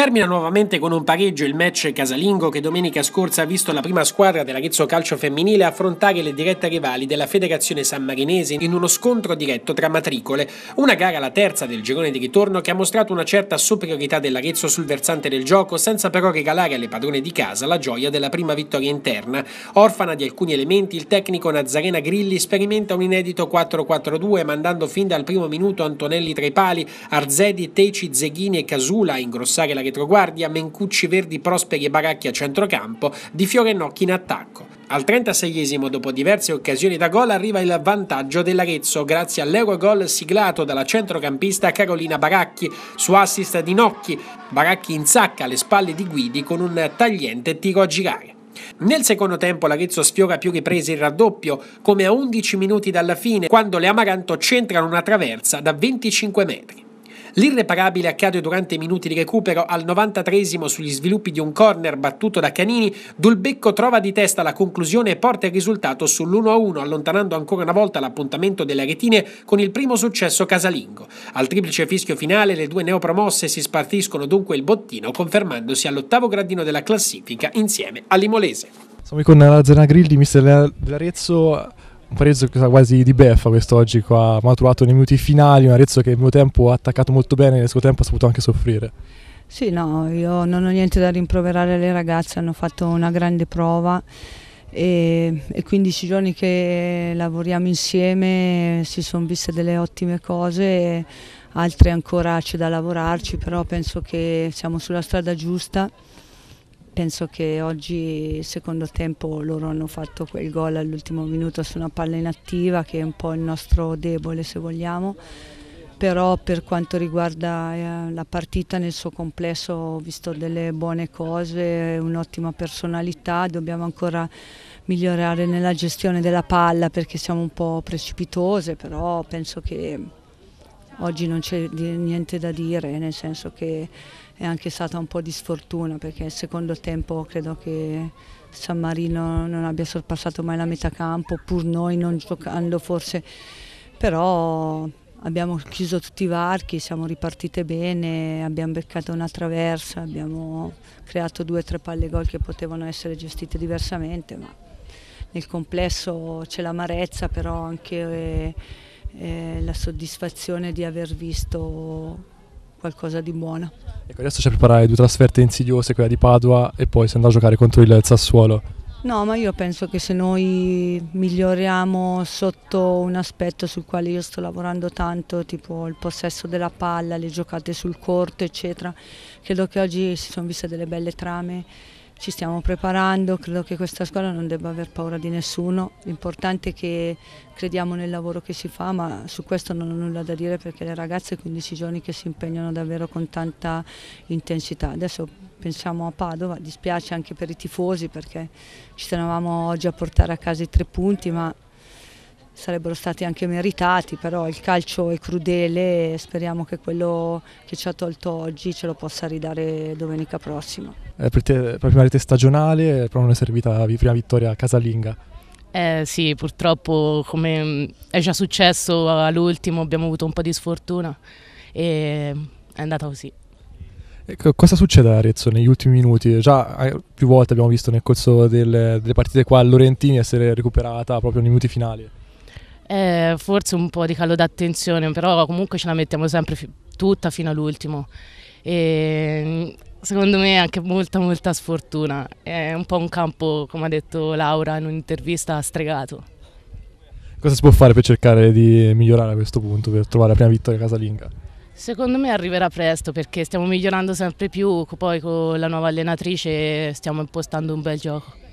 Termina nuovamente con un pareggio il match casalingo che domenica scorsa ha visto la prima squadra dell'Arezzo Calcio Femminile affrontare le dirette rivali della Federazione Sammarinese in uno scontro diretto tra matricole, una gara la terza del girone di ritorno che ha mostrato una certa superiorità dell'Arezzo sul versante del gioco senza però regalare alle padrone di casa la gioia della prima vittoria interna. Orfana di alcuni elementi, il tecnico Nazarena Grilli sperimenta un inedito 4-4-2 mandando fin dal primo minuto Antonelli tra i pali, Arzedi, Teci, Zeghini e Casula a ingrossare la retroguardia, Mencucci, Verdi, Prosperi e Baracchi a centrocampo, Di Fiore e Nocchi in attacco. Al 36esimo, dopo diverse occasioni da gol, arriva il vantaggio dell'Arezzo grazie all'Eurogol siglato dalla centrocampista Carolina Baracchi su assist di Nocchi. Baracchi insacca alle spalle di Guidi con un tagliente tiro a girare. Nel secondo tempo l'Arezzo sfiora più riprese il raddoppio, come a 11 minuti dalla fine, quando le Amaranto centrano una traversa da 25 metri. L'irreparabile accade durante i minuti di recupero al 93 sugli sviluppi di un corner battuto da Canini, Dulbecco trova di testa la conclusione e porta il risultato sull'1-1, allontanando ancora una volta l'appuntamento delle retine con il primo successo casalingo. Al triplice fischio finale le due neopromosse si spartiscono dunque il bottino, confermandosi all'ottavo gradino della classifica insieme all'Imolese. Siamo qui con la Zena Grilli, mister dell'Arezzo un che prezzo quasi di beffa quest'oggi qua, ha trovato nei minuti finali, un Arezzo che nel mio tempo ha attaccato molto bene, e nel suo tempo ha saputo anche soffrire. Sì, no, io non ho niente da rimproverare, le ragazze hanno fatto una grande prova e, e 15 giorni che lavoriamo insieme si sono viste delle ottime cose, altre ancora c'è da lavorarci, però penso che siamo sulla strada giusta penso che oggi secondo tempo loro hanno fatto quel gol all'ultimo minuto su una palla inattiva che è un po' il nostro debole se vogliamo però per quanto riguarda eh, la partita nel suo complesso ho visto delle buone cose, un'ottima personalità, dobbiamo ancora migliorare nella gestione della palla perché siamo un po' precipitose, però penso che oggi non c'è niente da dire, nel senso che è anche stata un po' di sfortuna perché nel secondo tempo credo che San Marino non abbia sorpassato mai la metà campo, pur noi non giocando forse, però abbiamo chiuso tutti i varchi, siamo ripartite bene, abbiamo beccato una traversa, abbiamo creato due o tre palle gol che potevano essere gestite diversamente, ma nel complesso c'è l'amarezza, però anche eh, eh, la soddisfazione di aver visto qualcosa di buono. Ecco, adesso c'è preparare due trasferte insidiose, quella di Padua e poi si andrà a giocare contro il Sassuolo. No, ma io penso che se noi miglioriamo sotto un aspetto sul quale io sto lavorando tanto, tipo il possesso della palla, le giocate sul corto, eccetera, credo che oggi si sono viste delle belle trame ci stiamo preparando, credo che questa squadra non debba aver paura di nessuno, l'importante è che crediamo nel lavoro che si fa, ma su questo non ho nulla da dire perché le ragazze 15 giorni che si impegnano davvero con tanta intensità. Adesso pensiamo a Padova, dispiace anche per i tifosi perché ci tenevamo oggi a portare a casa i tre punti, ma sarebbero stati anche meritati, però il calcio è crudele e speriamo che quello che ci ha tolto oggi ce lo possa ridare domenica prossima. Eh, per, te, per prima rete stagionale, però non è servita la prima vittoria casalinga. Eh, sì, purtroppo come mm, è già successo all'ultimo abbiamo avuto un po' di sfortuna e è andata così. Cosa succede a Arezzo negli ultimi minuti? Già eh, più volte abbiamo visto nel corso del, delle partite qua Lorentini essere recuperata proprio nei minuti finali. Eh, forse un po' di calo d'attenzione, però comunque ce la mettiamo sempre fi tutta fino all'ultimo. E, secondo me anche molta molta sfortuna. È un po' un campo, come ha detto Laura in un'intervista, stregato. Cosa si può fare per cercare di migliorare a questo punto, per trovare la prima vittoria casalinga? Secondo me arriverà presto perché stiamo migliorando sempre più, poi con la nuova allenatrice stiamo impostando un bel gioco.